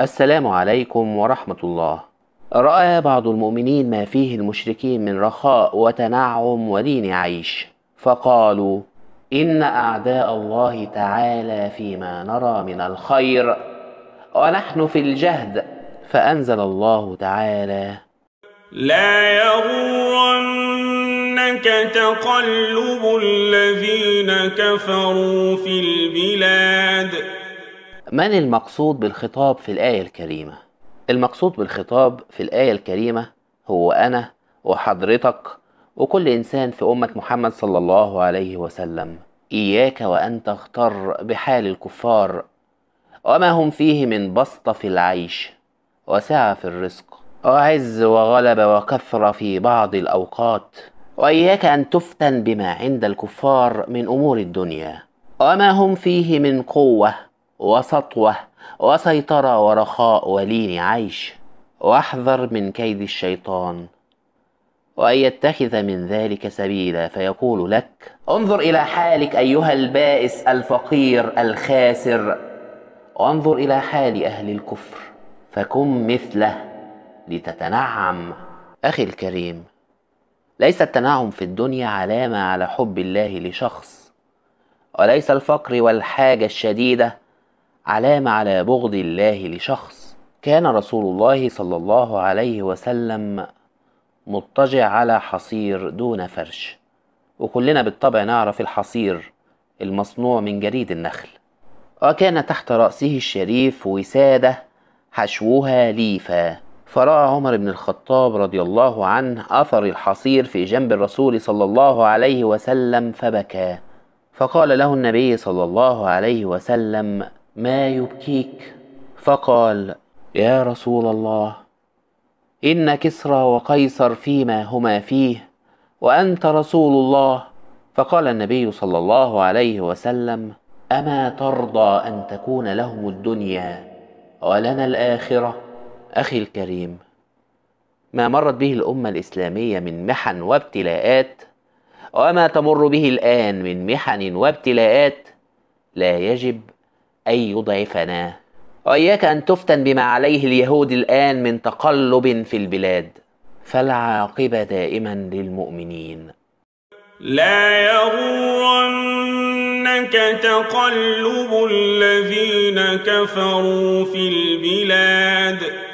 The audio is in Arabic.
السلام عليكم ورحمة الله. رأى بعض المؤمنين ما فيه المشركين من رخاء وتنعم ودين عيش، فقالوا: إن أعداء الله تعالى فيما نرى من الخير، ونحن في الجهد، فأنزل الله تعالى: لا يغرنك تقلب الذين كفروا في البلاد. من المقصود بالخطاب في الآية الكريمة؟ المقصود بالخطاب في الآية الكريمة هو أنا وحضرتك وكل إنسان في أمة محمد صلى الله عليه وسلم إياك وأن تغتر بحال الكفار وما هم فيه من بسطة في العيش وسعة في الرزق وعز وغلبة وكثرة في بعض الأوقات وإياك أن تفتن بما عند الكفار من أمور الدنيا وما هم فيه من قوة وسطوة وسيطرة ورخاء ولين عيش واحذر من كيد الشيطان وأن يتخذ من ذلك سبيلا فيقول لك انظر إلى حالك أيها البائس الفقير الخاسر وانظر إلى حال أهل الكفر فكن مثله لتتنعم أخي الكريم ليس التنعم في الدنيا علامة على حب الله لشخص وليس الفقر والحاجة الشديدة علامة على بغض الله لشخص كان رسول الله صلى الله عليه وسلم مضطجع على حصير دون فرش وكلنا بالطبع نعرف الحصير المصنوع من جريد النخل وكان تحت رأسه الشريف وسادة حشوها ليفا فرأى عمر بن الخطاب رضي الله عنه أثر الحصير في جنب الرسول صلى الله عليه وسلم فبكى فقال له النبي صلى الله عليه وسلم ما يبكيك فقال يا رسول الله ان كسرى وقيصر فيما هما فيه وانت رسول الله فقال النبي صلى الله عليه وسلم اما ترضى ان تكون لهم الدنيا ولنا الاخره اخي الكريم ما مرت به الامه الاسلاميه من محن وابتلاءات وما تمر به الان من محن وابتلاءات لا يجب أي يضعفنا وإياك أن تفتن بما عليه اليهود الآن من تقلب في البلاد فالعاقبة دائما للمؤمنين لا يغرنك تقلب الذين كفروا في البلاد